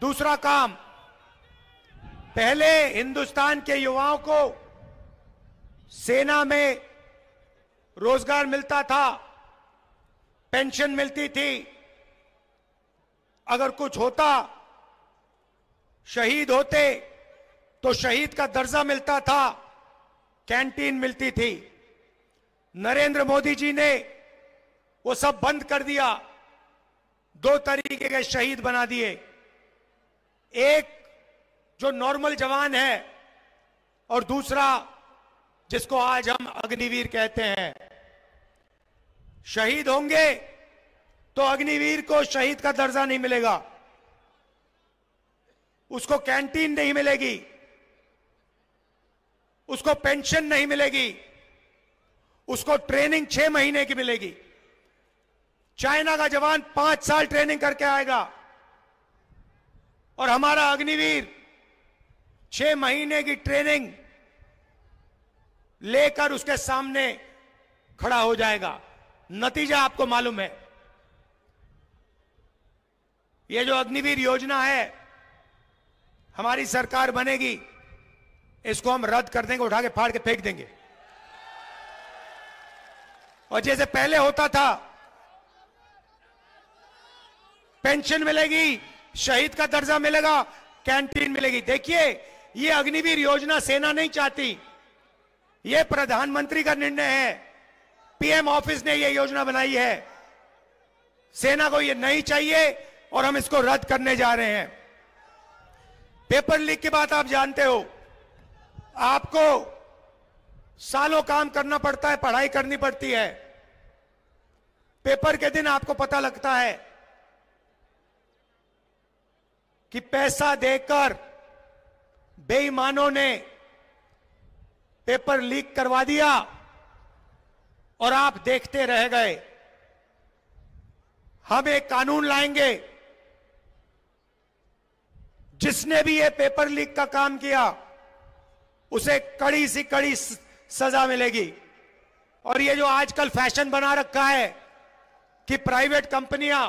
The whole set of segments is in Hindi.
दूसरा काम पहले हिंदुस्तान के युवाओं को सेना में रोजगार मिलता था पेंशन मिलती थी अगर कुछ होता शहीद होते तो शहीद का दर्जा मिलता था कैंटीन मिलती थी नरेंद्र मोदी जी ने वो सब बंद कर दिया दो तरीके के शहीद बना दिए एक जो नॉर्मल जवान है और दूसरा जिसको आज हम अग्निवीर कहते हैं शहीद होंगे तो अग्निवीर को शहीद का दर्जा नहीं मिलेगा उसको कैंटीन नहीं मिलेगी उसको पेंशन नहीं मिलेगी उसको ट्रेनिंग छह महीने की मिलेगी चाइना का जवान पांच साल ट्रेनिंग करके आएगा और हमारा अग्निवीर छह महीने की ट्रेनिंग लेकर उसके सामने खड़ा हो जाएगा नतीजा आपको मालूम है यह जो अग्निवीर योजना है हमारी सरकार बनेगी इसको हम रद्द कर देंगे उठा के फाड़ के फेंक देंगे और जैसे पहले होता था पेंशन मिलेगी शहीद का दर्जा मिलेगा कैंटीन मिलेगी देखिए ये अग्निवीर योजना सेना नहीं चाहती ये प्रधानमंत्री का निर्णय है पीएम ऑफिस ने यह योजना बनाई है सेना को यह नहीं चाहिए और हम इसको रद्द करने जा रहे हैं पेपर लीक की बात आप जानते हो आपको सालों काम करना पड़ता है पढ़ाई करनी पड़ती है पेपर के दिन आपको पता लगता है कि पैसा देकर बेईमानों ने पेपर लीक करवा दिया और आप देखते रह गए हम एक कानून लाएंगे जिसने भी ये पेपर लीक का काम किया उसे कड़ी सी कड़ी सजा मिलेगी और ये जो आजकल फैशन बना रखा है कि प्राइवेट कंपनियां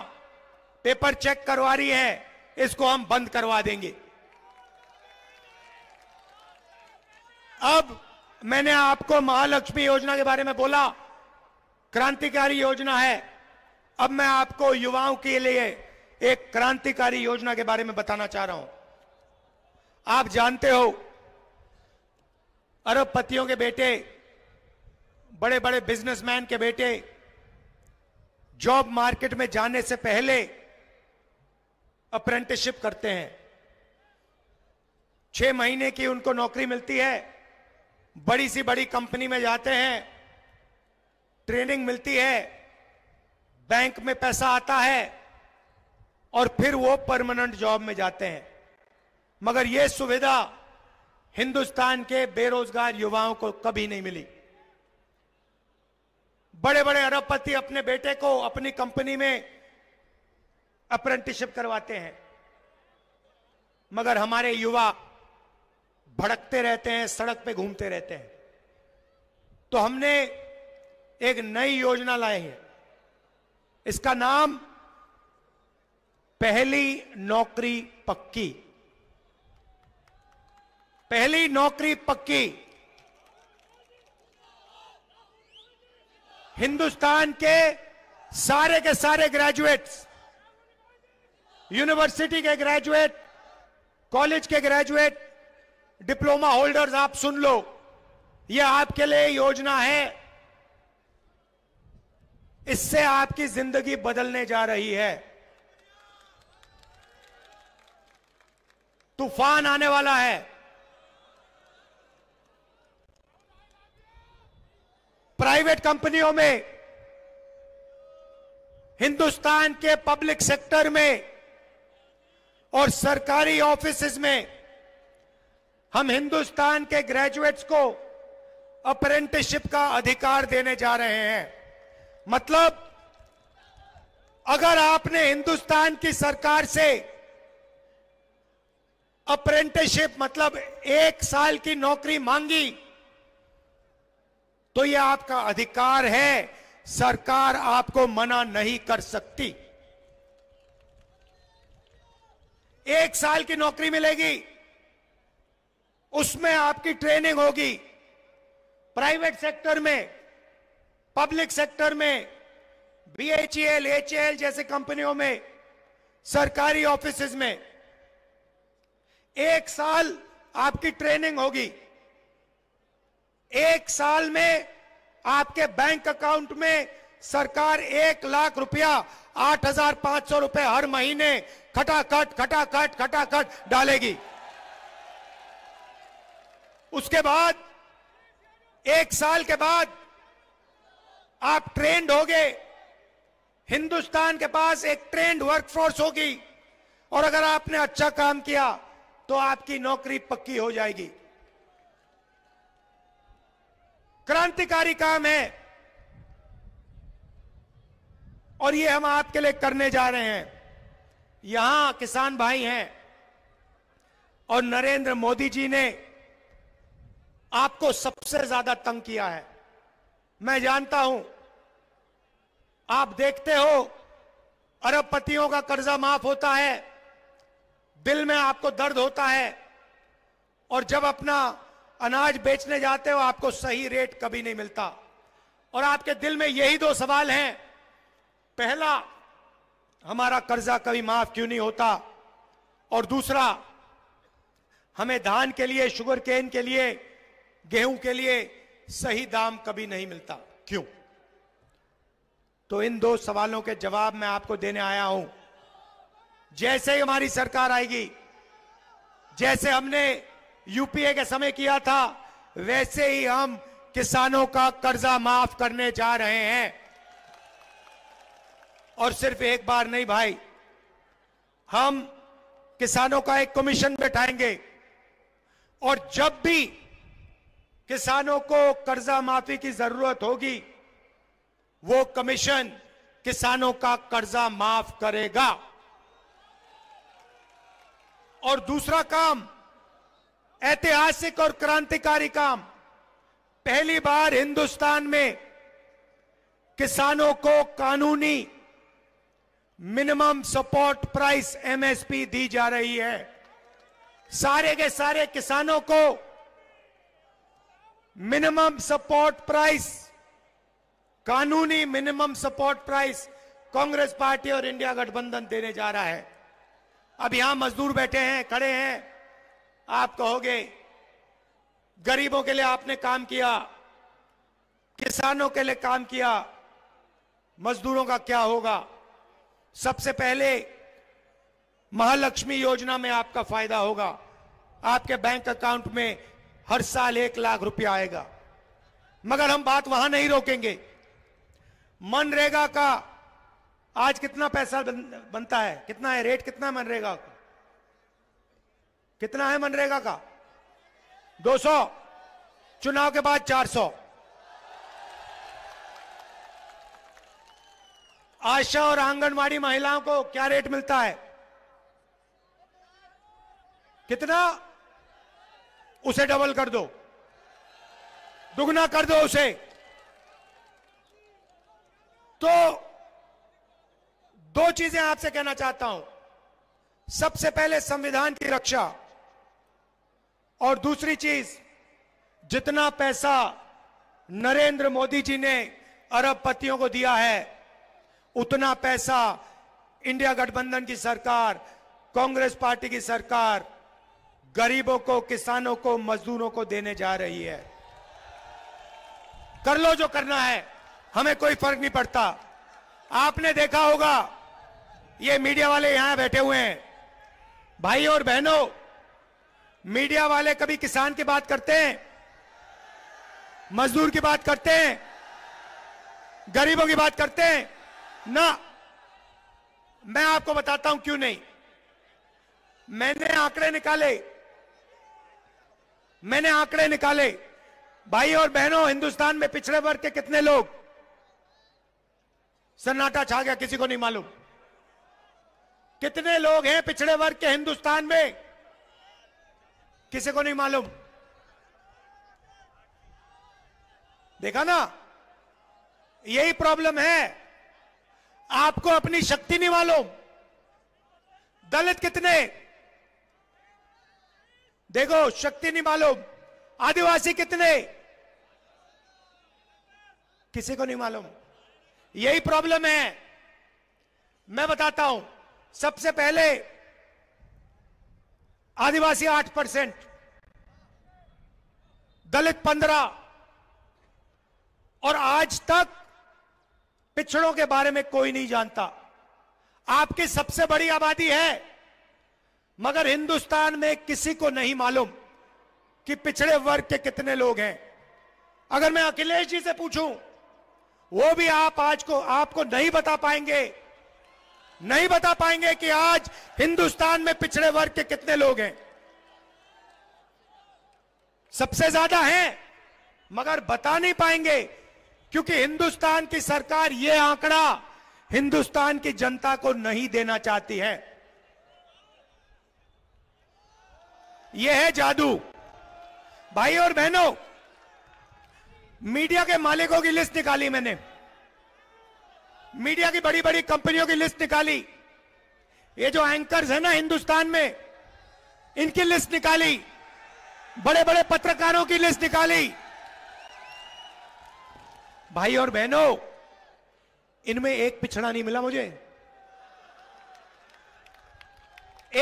पेपर चेक करवा रही हैं इसको हम बंद करवा देंगे अब मैंने आपको महालक्ष्मी योजना के बारे में बोला क्रांतिकारी योजना है अब मैं आपको युवाओं के लिए एक क्रांतिकारी योजना के बारे में बताना चाह रहा हूं आप जानते हो अरबपतियों के बेटे बड़े बड़े बिजनेसमैन के बेटे जॉब मार्केट में जाने से पहले अप्रेंटिसशिप करते हैं छह महीने की उनको नौकरी मिलती है बड़ी सी बड़ी कंपनी में जाते हैं ट्रेनिंग मिलती है बैंक में पैसा आता है और फिर वो परमानेंट जॉब में जाते हैं मगर ये सुविधा हिंदुस्तान के बेरोजगार युवाओं को कभी नहीं मिली बड़े बड़े अरबपति अपने बेटे को अपनी कंपनी में अप्रेंटिसशिप करवाते हैं मगर हमारे युवा भड़कते रहते हैं सड़क पे घूमते रहते हैं तो हमने एक नई योजना लाई है इसका नाम पहली नौकरी पक्की पहली नौकरी पक्की हिंदुस्तान के सारे के सारे ग्रेजुएट्स यूनिवर्सिटी के ग्रेजुएट कॉलेज के ग्रेजुएट डिप्लोमा होल्डर्स आप सुन लो ये आपके लिए योजना है इससे आपकी जिंदगी बदलने जा रही है तूफान आने वाला है प्राइवेट कंपनियों में हिंदुस्तान के पब्लिक सेक्टर में और सरकारी ऑफिस में हम हिंदुस्तान के ग्रेजुएट्स को अप्रेंटिसशिप का अधिकार देने जा रहे हैं मतलब अगर आपने हिंदुस्तान की सरकार से अप्रेंटिसशिप मतलब एक साल की नौकरी मांगी तो यह आपका अधिकार है सरकार आपको मना नहीं कर सकती एक साल की नौकरी मिलेगी उसमें आपकी ट्रेनिंग होगी प्राइवेट सेक्टर में पब्लिक सेक्टर में बीएचएल एचएल जैसे कंपनियों में सरकारी ऑफिस में एक साल आपकी ट्रेनिंग होगी एक साल में आपके बैंक अकाउंट में सरकार एक लाख रुपया आठ हजार पांच सौ रुपए हर महीने खटाखट खटाखट खटाखट डालेगी उसके बाद एक साल के बाद आप ट्रेंड हो गए हिंदुस्तान के पास एक ट्रेंड वर्कफोर्स होगी और अगर आपने अच्छा काम किया तो आपकी नौकरी पक्की हो जाएगी क्रांतिकारी काम है और ये हम आपके लिए करने जा रहे हैं यहां किसान भाई हैं और नरेंद्र मोदी जी ने आपको सबसे ज्यादा तंग किया है मैं जानता हूं आप देखते हो अरबपतियों का कर्जा माफ होता है दिल में आपको दर्द होता है और जब अपना अनाज बेचने जाते हो आपको सही रेट कभी नहीं मिलता और आपके दिल में यही दो सवाल हैं पहला हमारा कर्जा कभी माफ क्यों नहीं होता और दूसरा हमें धान के लिए शुगर केन के लिए गेहूं के लिए सही दाम कभी नहीं मिलता क्यों तो इन दो सवालों के जवाब मैं आपको देने आया हूं जैसे ही हमारी सरकार आएगी जैसे हमने यूपीए के समय किया था वैसे ही हम किसानों का कर्जा माफ करने जा रहे हैं और सिर्फ एक बार नहीं भाई हम किसानों का एक कमीशन बैठाएंगे और जब भी किसानों को कर्जा माफी की जरूरत होगी वो कमीशन किसानों का कर्जा माफ करेगा और दूसरा काम ऐतिहासिक और क्रांतिकारी काम पहली बार हिंदुस्तान में किसानों को कानूनी मिनिमम सपोर्ट प्राइस एमएसपी दी जा रही है सारे के सारे किसानों को मिनिमम सपोर्ट प्राइस कानूनी minimum support price Congress party और इंडिया गठबंधन देने जा रहा है अब यहां मजदूर बैठे हैं खड़े हैं आप कहोगे गरीबों के लिए आपने काम किया किसानों के लिए काम किया मजदूरों का क्या होगा सबसे पहले महालक्ष्मी योजना में आपका फायदा होगा आपके बैंक अकाउंट में हर साल एक लाख रुपया आएगा मगर हम बात वहां नहीं रोकेंगे मनरेगा का आज कितना पैसा बन, बनता है कितना है रेट कितना है मनरेगा का कितना है मनरेगा का 200 चुनाव के बाद 400 आशा और आंगनवाड़ी महिलाओं को क्या रेट मिलता है कितना उसे डबल कर दो दुगना कर दो उसे तो दो चीजें आपसे कहना चाहता हूं सबसे पहले संविधान की रक्षा और दूसरी चीज जितना पैसा नरेंद्र मोदी जी ने अरबपतियों को दिया है उतना पैसा इंडिया गठबंधन की सरकार कांग्रेस पार्टी की सरकार गरीबों को किसानों को मजदूरों को देने जा रही है कर लो जो करना है हमें कोई फर्क नहीं पड़ता आपने देखा होगा ये मीडिया वाले यहां बैठे हुए हैं भाई और बहनों मीडिया वाले कभी किसान की बात करते हैं मजदूर की बात करते हैं गरीबों की बात करते हैं ना मैं आपको बताता हूं क्यों नहीं मैंने आंकड़े निकाले मैंने आंकड़े निकाले भाई और बहनों हिंदुस्तान में पिछड़े वर्ग के कितने लोग सन्नाटा छा गया किसी को नहीं मालूम कितने लोग हैं पिछड़े वर्ग के हिंदुस्तान में किसी को नहीं मालूम देखा ना यही प्रॉब्लम है आपको अपनी शक्ति नहीं मालूम दलित कितने देखो शक्ति नहीं मालूम आदिवासी कितने किसी को नहीं मालूम यही प्रॉब्लम है मैं बताता हूं सबसे पहले आदिवासी आठ परसेंट दलित पंद्रह और आज तक पिछड़ों के बारे में कोई नहीं जानता आपकी सबसे बड़ी आबादी है मगर हिंदुस्तान में किसी को नहीं मालूम कि पिछड़े वर्ग के कितने लोग हैं अगर मैं अखिलेश जी से पूछूं वो भी आप आज को आपको नहीं बता पाएंगे नहीं बता पाएंगे कि आज हिंदुस्तान में पिछड़े वर्ग के कितने लोग हैं सबसे ज्यादा हैं मगर बता नहीं पाएंगे क्योंकि हिंदुस्तान की सरकार ये आंकड़ा हिंदुस्तान की जनता को नहीं देना चाहती है यह है जादू भाई और बहनों मीडिया के मालिकों की लिस्ट निकाली मैंने मीडिया की बड़ी बड़ी कंपनियों की लिस्ट निकाली ये जो एंकर्स है ना हिंदुस्तान में इनकी लिस्ट निकाली बड़े बड़े पत्रकारों की लिस्ट निकाली भाई और बहनों इनमें एक पिछड़ा नहीं मिला मुझे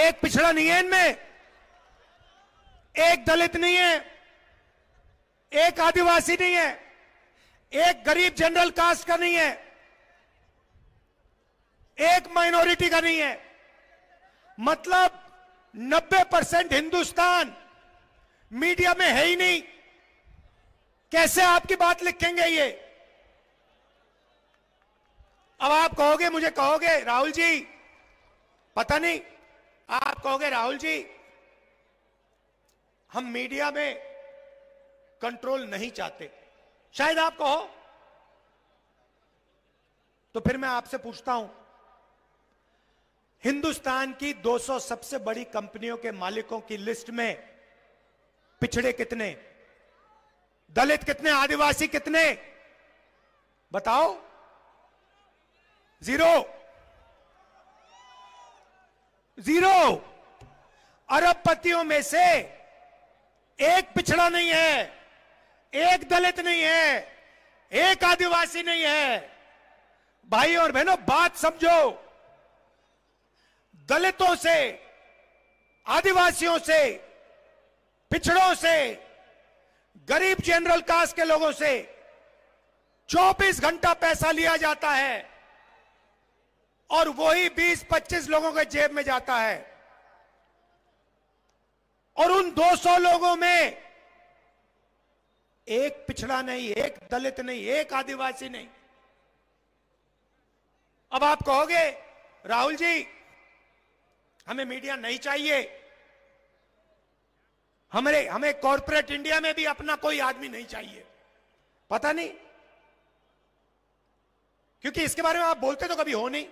एक पिछड़ा नहीं है इनमें एक दलित नहीं है एक आदिवासी नहीं है एक गरीब जनरल कास्ट का नहीं है एक माइनॉरिटी का नहीं है मतलब 90 परसेंट हिंदुस्तान मीडिया में है ही नहीं कैसे आपकी बात लिखेंगे ये अब आप कहोगे मुझे कहोगे राहुल जी पता नहीं आप कहोगे राहुल जी हम मीडिया में कंट्रोल नहीं चाहते शायद आप कहो तो फिर मैं आपसे पूछता हूं हिंदुस्तान की 200 सबसे बड़ी कंपनियों के मालिकों की लिस्ट में पिछड़े कितने दलित कितने आदिवासी कितने बताओ जीरो जीरो अरबपतियों में से एक पिछड़ा नहीं है एक दलित नहीं है एक आदिवासी नहीं है भाई और बहनों बात समझो दलितों से आदिवासियों से पिछड़ों से गरीब जनरल कास्ट के लोगों से 24 घंटा पैसा लिया जाता है और वही 20-25 लोगों के जेब में जाता है और उन 200 लोगों में एक पिछड़ा नहीं एक दलित नहीं एक आदिवासी नहीं अब आप कहोगे राहुल जी हमें मीडिया नहीं चाहिए हमारे हमें कॉरपोरेट इंडिया में भी अपना कोई आदमी नहीं चाहिए पता नहीं क्योंकि इसके बारे में आप बोलते तो कभी हो नहीं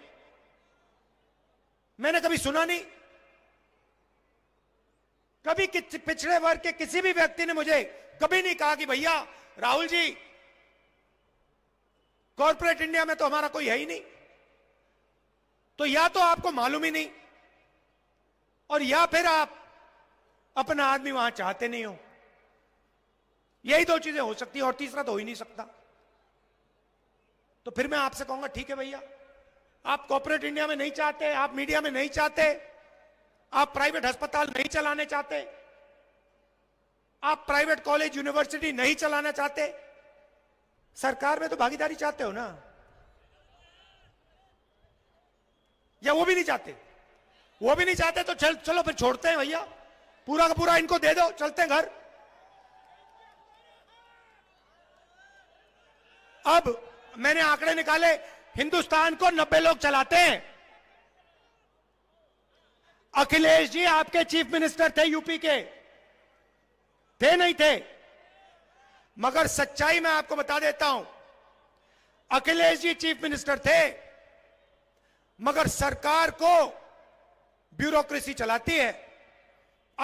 मैंने कभी सुना नहीं कभी पिछड़े वर्ग के किसी भी व्यक्ति ने मुझे कभी नहीं कहा कि भैया राहुल जी कॉरपोरेट इंडिया में तो हमारा कोई है ही नहीं तो या तो आपको मालूम ही नहीं और या फिर आप अपना आदमी वहां चाहते नहीं हो यही दो चीजें हो सकती है और तीसरा तो हो ही नहीं सकता तो फिर मैं आपसे कहूंगा ठीक है भैया आप कॉपोरेट इंडिया में नहीं चाहते आप मीडिया में नहीं चाहते आप प्राइवेट अस्पताल नहीं चलाने चाहते आप प्राइवेट कॉलेज यूनिवर्सिटी नहीं चलाना चाहते सरकार में तो भागीदारी चाहते हो ना या वो भी नहीं चाहते वो भी नहीं चाहते तो चल चलो फिर छोड़ते हैं भैया पूरा का पूरा इनको दे दो चलते हैं घर अब मैंने आंकड़े निकाले हिंदुस्तान को नब्बे लोग चलाते हैं अखिलेश जी आपके चीफ मिनिस्टर थे यूपी के थे नहीं थे मगर सच्चाई मैं आपको बता देता हूं अखिलेश जी चीफ मिनिस्टर थे मगर सरकार को ब्यूरोक्रेसी चलाती है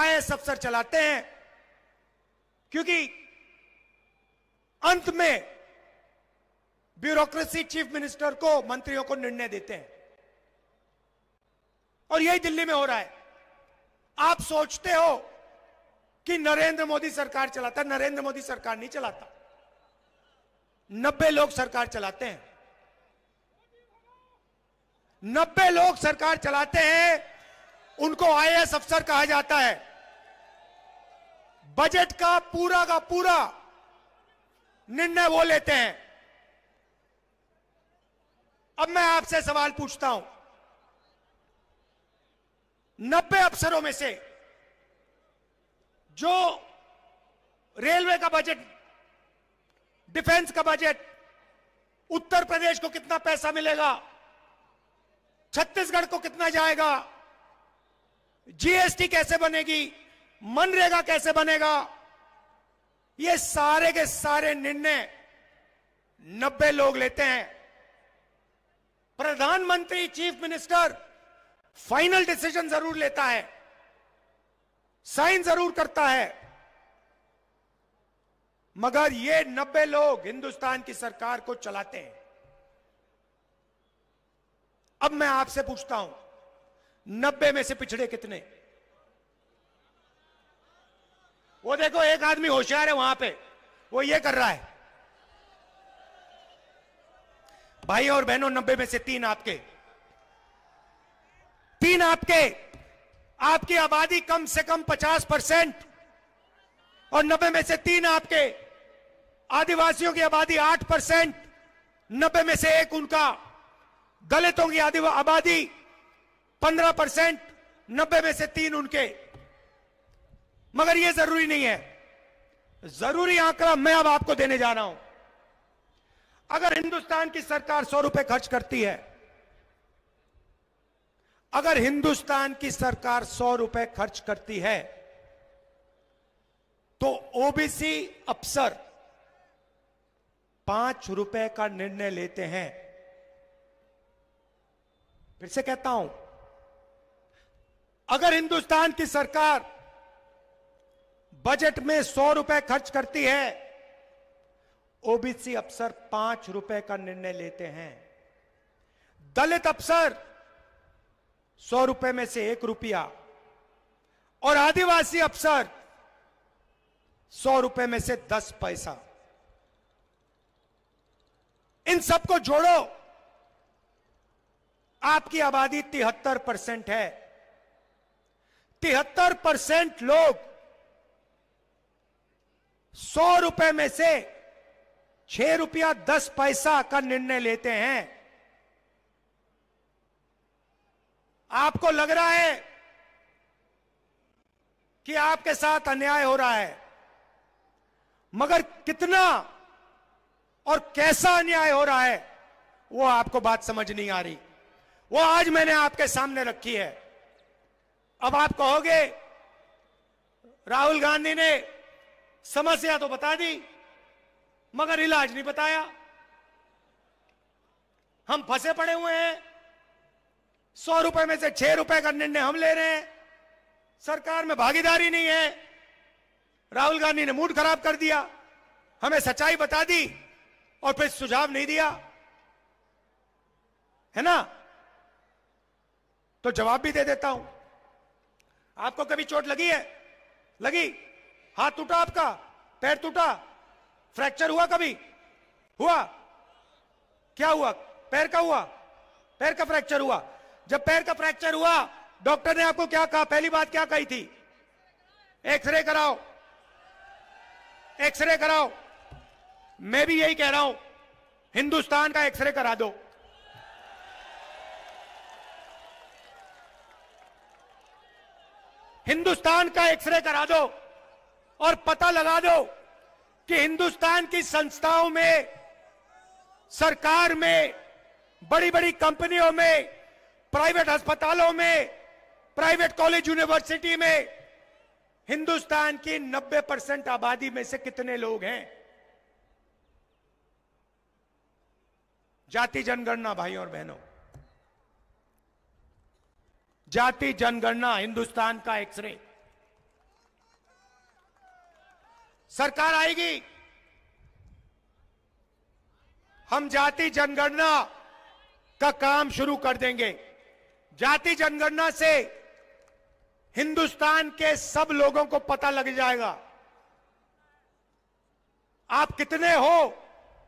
आई अफसर चलाते हैं क्योंकि अंत में ब्यूरोक्रेसी चीफ मिनिस्टर को मंत्रियों को निर्णय देते हैं और यही दिल्ली में हो रहा है आप सोचते हो कि नरेंद्र मोदी सरकार चलाता नरेंद्र मोदी सरकार नहीं चलाता नब्बे लोग सरकार चलाते हैं नब्बे लोग सरकार चलाते हैं उनको आईएएस अफसर कहा जाता है बजट का पूरा का पूरा निर्णय वो लेते हैं अब मैं आपसे सवाल पूछता हूं नब्बे अफसरों में से जो रेलवे का बजट डिफेंस का बजट उत्तर प्रदेश को कितना पैसा मिलेगा छत्तीसगढ़ को कितना जाएगा जीएसटी कैसे बनेगी मनरेगा कैसे बनेगा ये सारे के सारे निर्णय नब्बे लोग लेते हैं प्रधानमंत्री चीफ मिनिस्टर फाइनल डिसीजन जरूर लेता है साइन जरूर करता है मगर ये नब्बे लोग हिंदुस्तान की सरकार को चलाते हैं अब मैं आपसे पूछता हूं नब्बे में से पिछड़े कितने वो देखो एक आदमी होशियार है वहां पे वो ये कर रहा है भाई और बहनों नब्बे में से तीन आपके तीन आपके आपकी आबादी कम से कम पचास परसेंट और नब्बे में से तीन आपके आदिवासियों की आबादी आठ परसेंट नब्बे में से एक उनका दलितों की आबादी पंद्रह परसेंट नब्बे में से तीन उनके मगर यह जरूरी नहीं है जरूरी आंकड़ा मैं अब आपको देने जा रहा हूं अगर हिंदुस्तान की सरकार सौ रुपए खर्च करती है अगर हिंदुस्तान की सरकार सौ रुपए खर्च करती है तो ओबीसी अफसर पांच रुपए का निर्णय लेते हैं फिर से कहता हूं अगर हिंदुस्तान की सरकार बजट में सौ रुपए खर्च करती है ओबीसी अफसर पांच रुपए का निर्णय लेते हैं दलित अफसर सौ रुपए में से एक रुपया और आदिवासी अफसर सौ रुपए में से दस पैसा इन सबको जोड़ो आपकी आबादी तिहत्तर परसेंट है तिहत्तर परसेंट लोग सौ रुपए में से छह रुपया दस पैसा का निर्णय लेते हैं आपको लग रहा है कि आपके साथ अन्याय हो रहा है मगर कितना और कैसा अन्याय हो रहा है वो आपको बात समझ नहीं आ रही वो आज मैंने आपके सामने रखी है अब आप कहोगे राहुल गांधी ने समस्या तो बता दी मगर इलाज नहीं बताया हम फंसे पड़े हुए हैं सौ रुपए में से छह रुपए का निर्णय हम ले रहे हैं सरकार में भागीदारी नहीं है राहुल गांधी ने मूड खराब कर दिया हमें सच्चाई बता दी और फिर सुझाव नहीं दिया है ना तो जवाब भी दे देता हूं आपको कभी चोट लगी है लगी हाथ टूटा आपका पैर टूटा फ्रैक्चर हुआ कभी हुआ क्या हुआ पैर का हुआ पैर का फ्रैक्चर हुआ जब पैर का फ्रैक्चर हुआ डॉक्टर ने आपको क्या कहा पहली बात क्या कही थी एक्सरे कराओ एक्सरे कराओ मैं भी यही कह रहा हूं हिंदुस्तान का एक्सरे करा दो हिंदुस्तान का एक्सरे करा दो और पता लगा दो कि हिंदुस्तान की संस्थाओं में सरकार में बड़ी बड़ी कंपनियों में प्राइवेट अस्पतालों में प्राइवेट कॉलेज यूनिवर्सिटी में हिंदुस्तान की 90 परसेंट आबादी में से कितने लोग हैं जाति जनगणना भाइयों और बहनों जाति जनगणना हिंदुस्तान का एक्सरे सरकार आएगी हम जाति जनगणना का काम शुरू कर देंगे जाति जनगणना से हिंदुस्तान के सब लोगों को पता लग जाएगा आप कितने हो